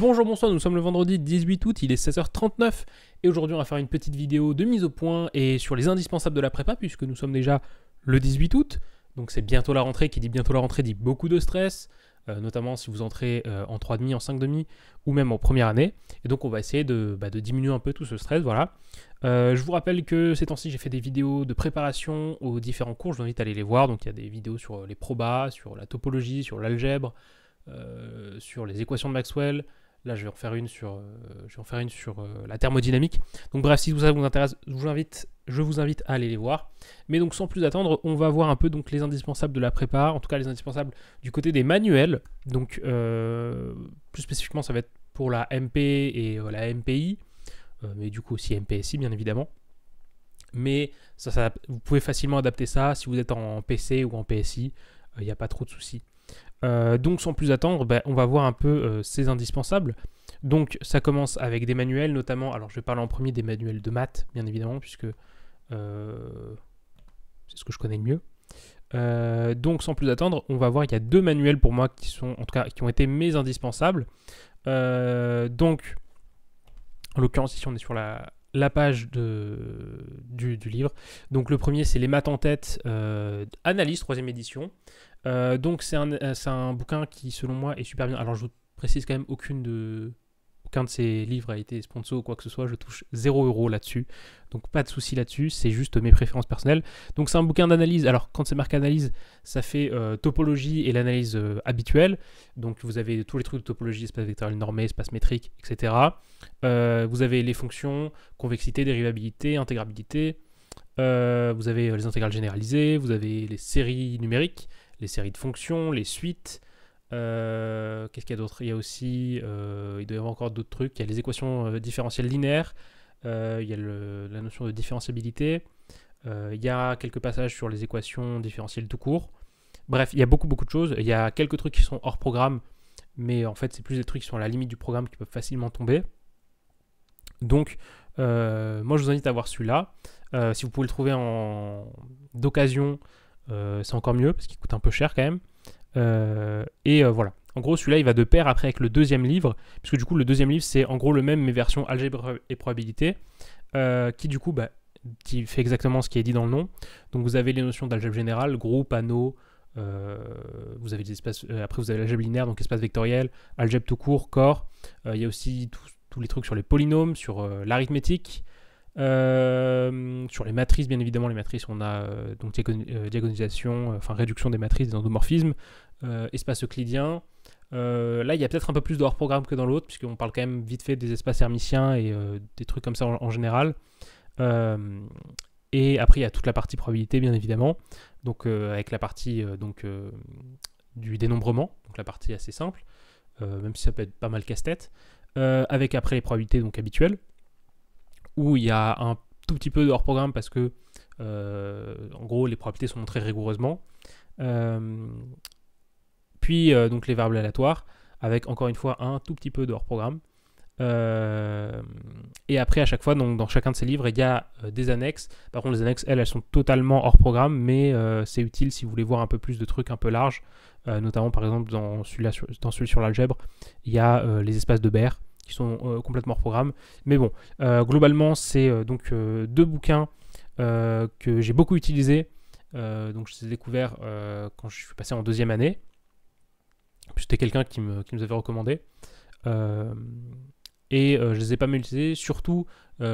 Bonjour, bonsoir, nous sommes le vendredi 18 août, il est 16h39 et aujourd'hui on va faire une petite vidéo de mise au point et sur les indispensables de la prépa puisque nous sommes déjà le 18 août, donc c'est bientôt la rentrée, qui dit bientôt la rentrée dit beaucoup de stress, euh, notamment si vous entrez euh, en 3,5, en 5,5 ou même en première année. Et donc on va essayer de, bah, diminuer un peu tout ce stress, voilà. Euh, je vous rappelle que ces temps-ci j'ai fait des vidéos de préparation aux différents cours, je vous invite à aller les voir, donc il y a des vidéos sur les probas, sur la topologie, sur l'algèbre. sur les équations de Maxwell, Là, je vais en faire une sur, euh, je faire une sur euh, la thermodynamique. Donc bref, si tout ça vous intéresse, je vous, invite, je vous invite à aller les voir. Mais donc sans plus attendre, on va voir un peu donc, les indispensables de la prépa, en tout cas les indispensables du côté des manuels. Donc euh, plus spécifiquement, ça va être pour la MP et la MPI, mais du coup aussi MPSI bien évidemment. Mais vous pouvez facilement adapter ça si vous êtes en PC ou en PSI, il n'y a pas trop de soucis. Euh, donc sans plus attendre, bah, on va voir un peu euh, ces indispensables. Donc ça commence avec des manuels, notamment, alors je vais parler en premier des manuels de maths, bien évidemment, puisque euh, c'est ce que je connais le mieux. donc sans plus attendre, on va voir, il y a deux manuels pour moi qui sont, en tout cas, qui ont été mes indispensables. donc, en l'occurrence, ici on est sur la, page de, du, livre. Donc le premier, c'est Les maths en tête, Analyse, troisième édition. Euh, donc c'est un, euh, un, bouquin qui, selon moi, est super bien. Alors je vous précise quand même, aucune de, aucun de ces livres a été sponsor ou quoi que ce soit. Je touche 0 euros là-dessus. Donc pas de souci là-dessus, c'est juste mes préférences personnelles. Donc c'est un bouquin d'analyse. Alors quand c'est marqué analyse, ça fait euh, topologie et l'analyse habituelle. Donc vous avez tous les trucs de topologie, espace vectoriel normé, espace métrique, etc. vous avez les fonctions, convexité, dérivabilité, intégrabilité. vous avez les intégrales généralisées, vous avez les séries numériques, les séries de fonctions, les suites. Euh, qu'est-ce qu'il y a d'autre Il y a aussi, euh, il doit y avoir encore d'autres trucs. Il y a les équations euh, différentielles linéaires. il y a la notion de différenciabilité. il y a quelques passages sur les équations différentielles tout court. Bref, il y a beaucoup beaucoup de choses. Il y a quelques trucs qui sont hors programme, mais en fait, c'est plus des trucs qui sont à la limite du programme qui peuvent facilement tomber. Donc, moi, je vous invite à voir celui-là. si vous pouvez le trouver en... d'occasion, euh, c'est encore mieux parce qu'il coûte un peu cher quand même. Euh, et euh, voilà. En gros, celui-là, il va de pair après avec le deuxième livre, puisque du coup, le deuxième livre, c'est en gros le même, mais version algèbre et probabilité, qui du coup, bah, qui fait exactement ce qui est dit dans le nom. Donc vous avez les notions d'algèbre générale, groupe, anneau, vous avez des espaces, après vous avez l'algèbre linéaire, donc espace vectoriel, algèbre tout court, corps. il y a aussi tous les trucs sur les polynômes, sur l'arithmétique, euh, sur les matrices, bien évidemment, les matrices, on a euh, donc euh, enfin réduction des matrices, des endomorphismes, espace euclidien. là, il y a peut-être un peu plus de hors-programme que dans l'autre, puisqu'on parle quand même vite fait des espaces hermitiens et des trucs comme ça en, général. et après, il y a toute la partie probabilité, bien évidemment, donc avec la partie donc, du dénombrement, donc la partie assez simple, même si ça peut être pas mal casse-tête, avec après les probabilités donc habituelles où il y a un tout petit peu de hors programme parce que, euh, en gros, les probabilités sont montrées rigoureusement. Euh, puis, euh, donc, les variables aléatoires, avec encore une fois un tout petit peu de hors programme. et après, à chaque fois, donc, dans chacun de ces livres, il y a des annexes. Par contre, les annexes, elles, elles sont totalement hors programme, mais c'est utile si vous voulez voir un peu plus de trucs un peu larges. notamment, par exemple, dans celui, sur, dans celui sur l'algèbre, il y a les espaces de Baer qui sont euh, complètement hors programme. Mais bon, euh, globalement, c'est euh, donc deux bouquins que j'ai beaucoup utilisés. donc, je les ai découverts quand je suis passé en deuxième année. C'était quelqu'un qui, nous avait recommandé. et je ne les ai pas mal utilisés, surtout en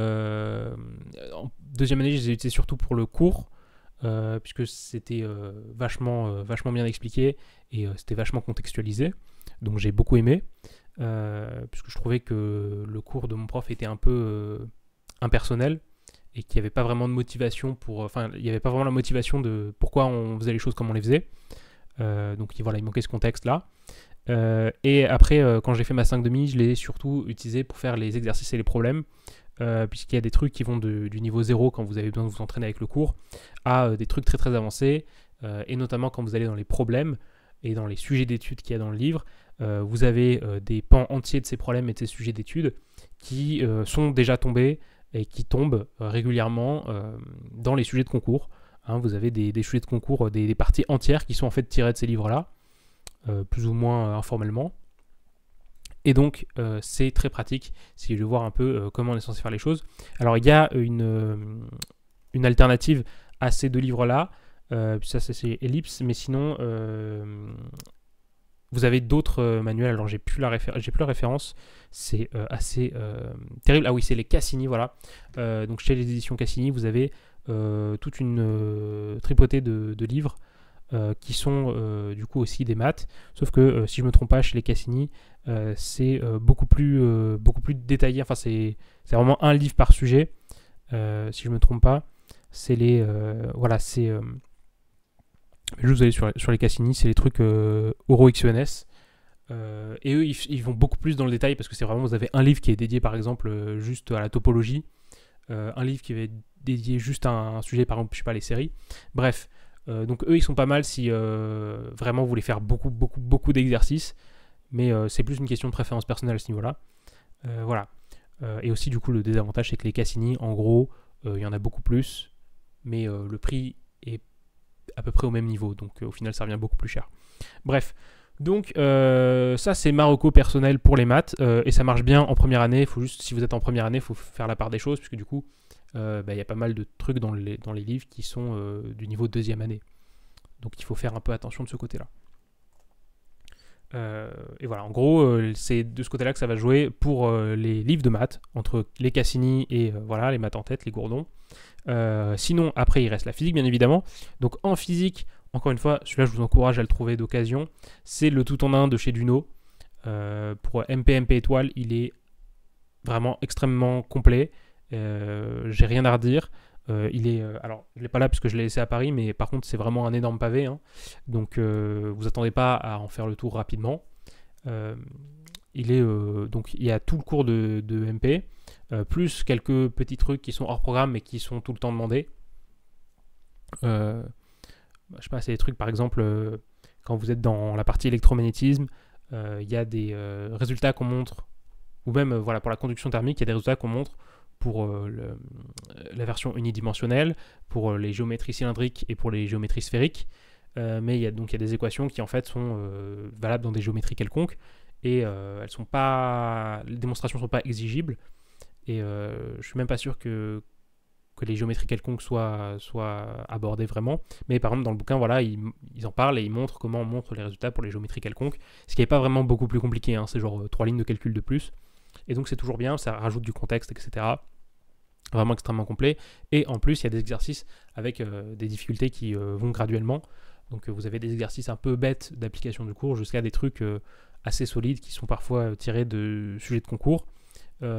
deuxième année, je les ai utilisés surtout pour le cours, puisque c'était vachement, vachement bien expliqué et c'était vachement contextualisé, donc j'ai beaucoup aimé. Euh, puisque je trouvais que le cours de mon prof était un peu euh, impersonnel et qu'il n'y avait pas vraiment de motivation pour. Euh, enfin, il n'y avait pas vraiment la motivation de pourquoi on faisait les choses comme on les faisait. donc voilà, il manquait ce contexte-là. et après, quand j'ai fait ma 5e demi, je l'ai surtout utilisé pour faire les exercices et les problèmes, puisqu'il y a des trucs qui vont du niveau 0 quand vous avez besoin de vous entraîner avec le cours, à des trucs très très avancés, et notamment quand vous allez dans les problèmes et dans les sujets d'études qu'il y a dans le livre. Euh, vous avez euh, des pans entiers de ces problèmes et de ces sujets d'études qui euh, sont déjà tombés et qui tombent régulièrement dans les sujets de concours. Hein, vous avez des, sujets de concours, des, parties entières qui sont en fait tirées de ces livres-là, plus ou moins informellement. Et donc, c'est très pratique si je veux voir un peu comment on est censé faire les choses. Alors, il y a une, une alternative à ces deux livres-là. ça, c'est Ellipse, mais sinon, vous avez d'autres euh, manuels, alors j'ai plus, la plus la référence, c'est euh, assez euh, terrible. Ah oui, c'est les Cassini, voilà. donc chez les éditions Cassini, vous avez toute une tripotée de, livres qui sont du coup aussi des maths, sauf que si je ne me trompe pas, chez les Cassini, c'est beaucoup, plus, beaucoup plus détaillé, enfin c'est vraiment un livre par sujet, si je ne me trompe pas, c'est les... voilà, c'est... Juste vous allez sur, les Cassini, c'est les trucs Euro XENS. Euh, et eux, ils, vont beaucoup plus dans le détail parce que c'est vraiment, vous avez un livre qui est dédié par exemple euh, juste à la topologie, euh, un livre qui va être dédié juste à un sujet, par exemple, je sais pas, les séries. Bref, donc eux, ils sont pas mal si vraiment vous voulez faire beaucoup, beaucoup, beaucoup d'exercices. Mais c'est plus une question de préférence personnelle à ce niveau-là. voilà. et aussi, du coup, le désavantage, c'est que les Cassini, en gros, il y en a beaucoup plus. Mais le prix est à peu près au même niveau. Donc euh, au final, ça revient beaucoup plus cher. Bref. Donc euh, ça c'est Marocco personnel pour les maths euh, et ça marche bien en première année. Faut juste si vous êtes en première année, faut faire la part des choses puisque du coup bah, il y a pas mal de trucs dans dans les livres qui sont du niveau deuxième année. Donc il faut faire un peu attention de ce côté-là. Euh, et voilà, en gros, euh, c'est de ce côté-là que ça va jouer pour euh, les livres de maths, entre les Cassini et voilà, les maths en tête, les Gourdons. sinon, après, il reste la physique, bien évidemment. Donc en physique, encore une fois, celui-là, je vous encourage à le trouver d'occasion. C'est le tout en un de chez Duno. pour MPMP étoile, il est vraiment extrêmement complet. J'ai rien à redire. Euh, il est, euh, alors, je ne l'ai pas là puisque je l'ai laissé à Paris, mais par contre, c'est vraiment un énorme pavé. Hein. Donc, euh, vous attendez pas à en faire le tour rapidement. il est donc il y a tout le cours de, MP, plus quelques petits trucs qui sont hors programme mais qui sont tout le temps demandés. Bah, je sais pas, c'est des trucs par exemple quand vous êtes dans la partie électromagnétisme, il y a des résultats qu'on montre, ou même voilà pour la conduction thermique, il y a des résultats qu'on montre pour euh, euh, la version unidimensionnelle, pour euh, les géométries cylindriques et pour les géométries sphériques. mais il y a donc y des équations qui en fait sont valables dans des géométries quelconques et elles sont pas les démonstrations ne sont pas exigibles et je ne suis même pas sûr que que les géométries quelconques soient, soient abordées vraiment. Mais par exemple, dans le bouquin, voilà, ils, en parlent et ils montrent comment on montre les résultats pour les géométries quelconques, ce qui n'est pas vraiment beaucoup plus compliqué, hein. c'est genre trois lignes de calcul de plus. Et donc c'est toujours bien, ça rajoute du contexte, etc. Vraiment extrêmement complet. Et en plus, il y a des exercices avec euh, des difficultés qui euh, vont graduellement. Donc euh, vous avez des exercices un peu bêtes d'application du cours jusqu'à des trucs assez solides qui sont parfois tirés de sujets de concours.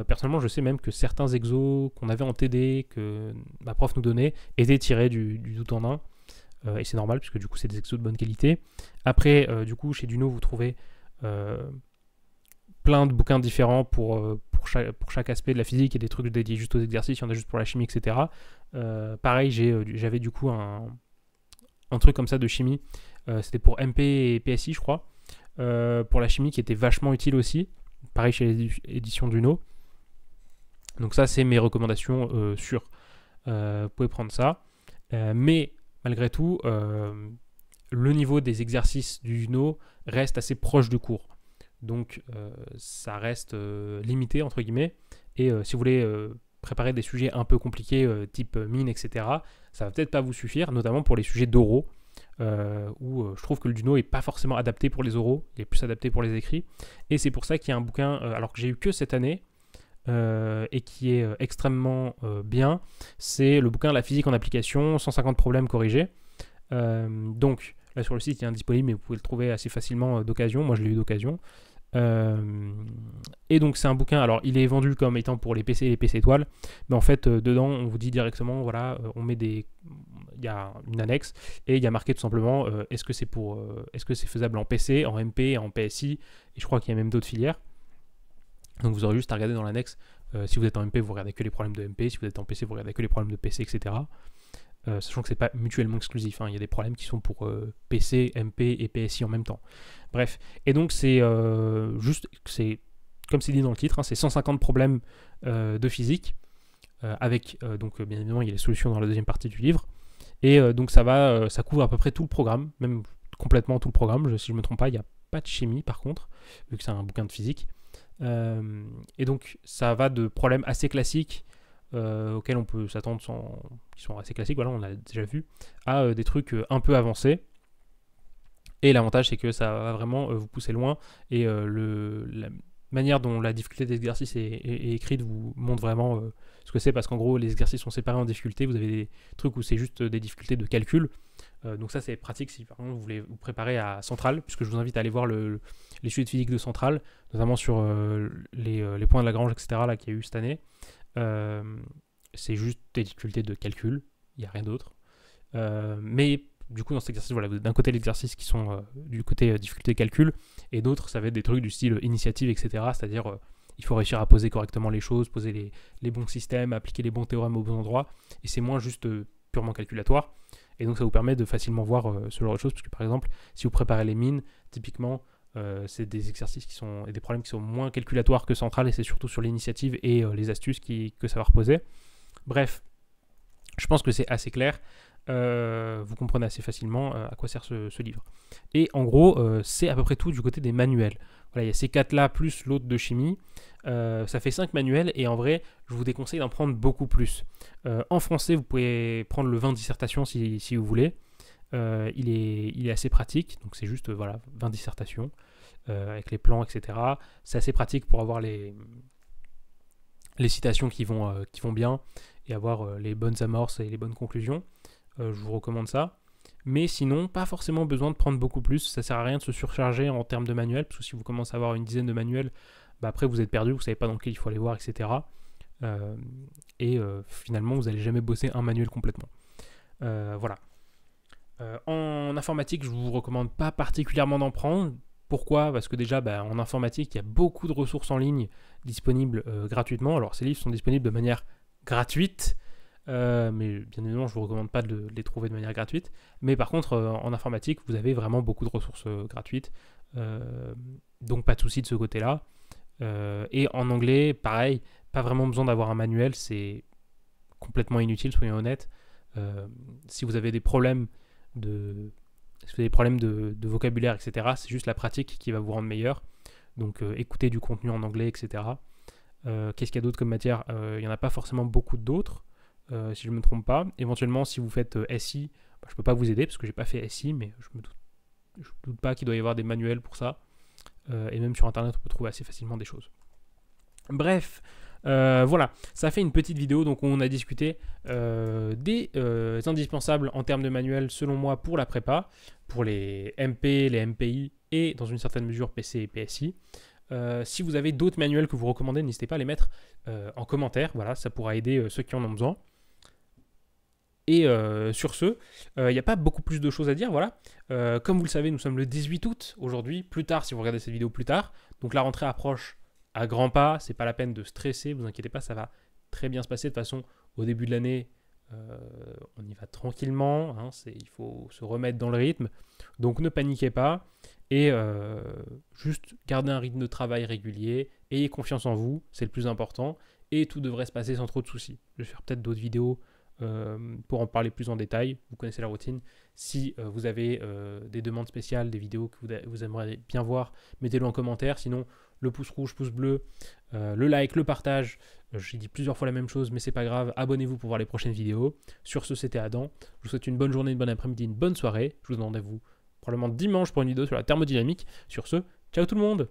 personnellement, je sais même que certains exos qu'on avait en TD, que ma prof nous donnait, étaient tirés du, du tout en un. et c'est normal, puisque du coup, c'est des exos de bonne qualité. Après, du coup, chez Duno, vous trouvez plein de bouquins différents pour, euh, pour chaque, pour, chaque, aspect de la physique et des trucs dédiés juste aux exercices, il y en a juste pour la chimie, etc. Euh, pareil, euh, j'avais du coup un, truc comme ça de chimie, c'était pour MP et PSI, je crois, pour la chimie qui était vachement utile aussi, pareil chez les éditions d'Uno. Donc ça, c'est mes recommandations sur. vous pouvez prendre ça. mais malgré tout, le niveau des exercices du reste assez proche du cours. Donc euh, ça reste euh, limité, entre guillemets. Et euh, si vous voulez préparer des sujets un peu compliqués, type mine, etc., ça va peut-être pas vous suffire, notamment pour les sujets d'oraux. où je trouve que le Duno n'est pas forcément adapté pour les oraux, il est plus adapté pour les écrits. Et c'est pour ça qu'il y a un bouquin, alors que j'ai eu que cette année, et qui est extrêmement bien, c'est le bouquin La physique en application, 150 problèmes corrigés. donc là sur le site il est disponible, mais vous pouvez le trouver assez facilement d'occasion, moi je l'ai eu d'occasion. Euh, et donc c'est un bouquin, alors il est vendu comme étant pour les PC et PC étoiles, mais en fait euh, dedans on vous dit directement, voilà, euh, on met des... Il y a une annexe et il y a marqué tout simplement est-ce que c'est pour... est-ce que c'est faisable en PC, en MP, en PSI, et je crois qu'il y a même d'autres filières. Donc vous aurez juste à regarder dans l'annexe. si vous êtes en MP, vous regardez que les problèmes de MP. Si vous êtes en PC, vous regardez que les problèmes de PC, etc. Euh, sachant que c'est pas mutuellement exclusif. Hein. Il y a des problèmes qui sont pour euh, PC, MP et PSI en même temps. Bref, et donc c'est euh, juste, c'est comme c'est dit dans le titre, hein, c'est 150 problèmes de physique avec donc bien évidemment il y a les solutions dans la deuxième partie du livre. Et donc ça va, ça couvre à peu près tout le programme, même complètement tout le programme. si je me trompe pas, il n'y a pas de chimie par contre, vu que c'est un bouquin de physique. et donc ça va de problèmes assez classiques euh, auxquels on peut s'attendre, sans... qui sont assez classiques, voilà, on l'a déjà vu, à euh, des trucs euh, un peu avancés. Et l'avantage, c'est que ça va vraiment vous pousser loin et la manière dont la difficulté d'exercice est, écrite vous montre vraiment ce que c'est parce qu'en gros les exercices sont séparés en difficultés, vous avez des trucs où c'est juste des difficultés de calcul. donc ça c'est pratique si par exemple vous voulez vous préparer à Centrale, puisque je vous invite à aller voir le, de physique de Centrale, notamment sur les, points de Lagrange, etc. qu'il y a eu cette année. Euh, c'est juste des difficultés de calcul, il n'y a rien d'autre. Euh, mais du coup, dans cet exercice, voilà, d'un côté les exercices qui sont euh, du côté difficulté calcul, et d'autres, ça va être des trucs du style initiative, etc. C'est-à-dire il faut réussir à poser correctement les choses, poser les, bons systèmes, appliquer les bons théorèmes aux bons endroits, et c'est moins juste purement calculatoire. Et donc ça vous permet de facilement voir ce genre de choses, parce par exemple, si vous préparez les mines, typiquement, euh, c'est des exercices qui sont et des problèmes qui sont moins calculatoires que centrales, et c'est surtout sur l'initiative et euh, les astuces qui, que ça va reposer. Bref, je pense que c'est assez clair. Euh, vous comprenez assez facilement à quoi sert ce, livre. Et en gros, c'est à peu près tout du côté des manuels. Voilà, il y a ces quatre-là plus l'autre de chimie. ça fait cinq manuels et en vrai, je vous déconseille d'en prendre beaucoup plus. en français, vous pouvez prendre le 20 dissertation si vous voulez. Euh, il, est, assez pratique, donc c'est juste euh, voilà, 20 dissertations euh, avec les plans, etc. C'est assez pratique pour avoir les, citations qui vont, bien et avoir les bonnes amorces et les bonnes conclusions. je vous recommande ça. Mais sinon, pas forcément besoin de prendre beaucoup plus. Ça sert à rien de se surcharger en termes de manuels, parce que si vous commencez à avoir une dizaine de manuels, bah, après vous êtes perdu, vous savez pas dans quel il faut aller voir, etc. et finalement, vous n'allez jamais bosser un manuel complètement. voilà. Euh, en informatique, je ne vous recommande pas particulièrement d'en prendre. Pourquoi Parce que déjà, bah, en informatique, il y a beaucoup de ressources en ligne disponibles euh, gratuitement. Alors, ces livres sont disponibles de manière gratuite, euh, mais bien évidemment, je ne vous recommande pas de les trouver de manière gratuite. Mais par contre, en informatique, vous avez vraiment beaucoup de ressources gratuites. donc, pas de souci de ce côté-là. et en anglais, pareil, pas vraiment besoin d'avoir un manuel, c'est complètement inutile, soyons honnêtes. si vous avez des problèmes de, si vous avez des problèmes de, vocabulaire, etc., c'est juste la pratique qui va vous rendre meilleur. Donc euh, écoutez du contenu en anglais, etc. Euh, qu'est-ce qu'il y a d'autre comme matière euh, Il n'y en a pas forcément beaucoup d'autres, si je ne me trompe pas. Éventuellement, si vous faites SI, bah, je ne peux pas vous aider parce que j'ai pas fait SI, mais je ne doute, doute pas qu'il doit y avoir des manuels pour ça. et même sur Internet, on peut trouver assez facilement des choses. Bref, euh, voilà, ça fait une petite vidéo, donc on a discuté euh, des euh, indispensables en termes de manuels selon moi, pour la prépa, pour les MP, les MPI et dans une certaine mesure PC et PSI. si vous avez d'autres manuels que vous recommandez, n'hésitez pas à les mettre en commentaire. Voilà, ça pourra aider ceux qui en ont besoin. Et sur ce, il n'y a pas beaucoup plus de choses à dire, voilà. comme vous le savez, nous sommes le 18 août aujourd'hui, plus tard si vous regardez cette vidéo plus tard. Donc la rentrée approche à grands pas, c'est pas la peine de stresser, vous inquiétez pas, ça va très bien se passer. De toute façon, au début de l'année, euh, on y va tranquillement, hein, il faut se remettre dans le rythme. Donc ne paniquez pas et euh, juste garder un rythme de travail régulier, ayez confiance en vous, c'est le plus important, et tout devrait se passer sans trop de soucis. Je vais faire peut-être d'autres vidéos euh, pour en parler plus en détail, vous connaissez la routine. Si vous avez des demandes spéciales, des vidéos que vous, vous aimeriez bien voir, mettez-le en commentaire, sinon le pouce rouge, pouce bleu, euh, le like, le partage. Euh, j'ai dit plusieurs fois la même chose, mais c'est pas grave. Abonnez-vous pour voir les prochaines vidéos. Sur ce, c'était Adam. Je vous souhaite une bonne journée, une bonne après-midi, une bonne soirée. Je vous donne rendez-vous probablement dimanche pour une vidéo sur la thermodynamique. Sur ce, ciao tout le monde